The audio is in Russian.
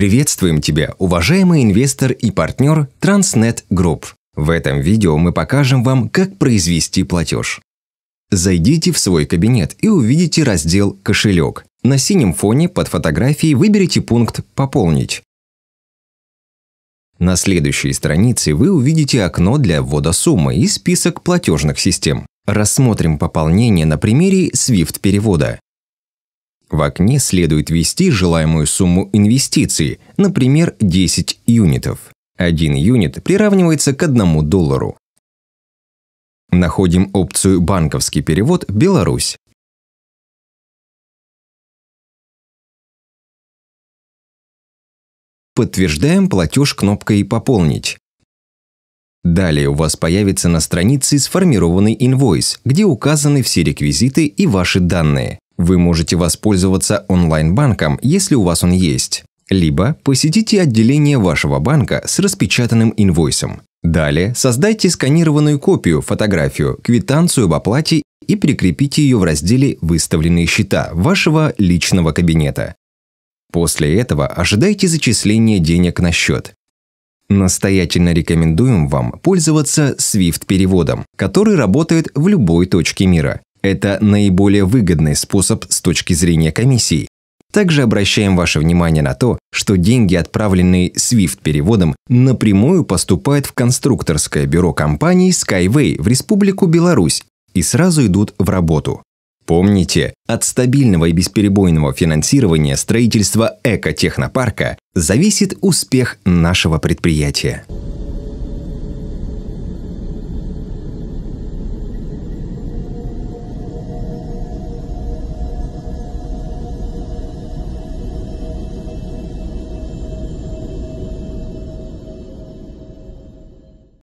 Приветствуем тебя, уважаемый инвестор и партнер Transnet Group. В этом видео мы покажем вам, как произвести платеж. Зайдите в свой кабинет и увидите раздел «Кошелек». На синем фоне под фотографией выберите пункт «Пополнить». На следующей странице вы увидите окно для ввода суммы и список платежных систем. Рассмотрим пополнение на примере SWIFT-перевода. В окне следует ввести желаемую сумму инвестиций, например, 10 юнитов. Один юнит приравнивается к одному доллару. Находим опцию «Банковский перевод Беларусь». Подтверждаем платеж кнопкой «Пополнить». Далее у вас появится на странице сформированный инвойс, где указаны все реквизиты и ваши данные. Вы можете воспользоваться онлайн-банком, если у вас он есть. Либо посетите отделение вашего банка с распечатанным инвойсом. Далее создайте сканированную копию, фотографию, квитанцию об оплате и прикрепите ее в разделе «Выставленные счета» вашего личного кабинета. После этого ожидайте зачисления денег на счет. Настоятельно рекомендуем вам пользоваться SWIFT-переводом, который работает в любой точке мира. Это наиболее выгодный способ с точки зрения комиссии. Также обращаем ваше внимание на то, что деньги, отправленные SWIFT-переводом, напрямую поступают в конструкторское бюро компании Skyway в Республику Беларусь и сразу идут в работу. Помните, от стабильного и бесперебойного финансирования строительства экотехнопарка зависит успех нашего предприятия.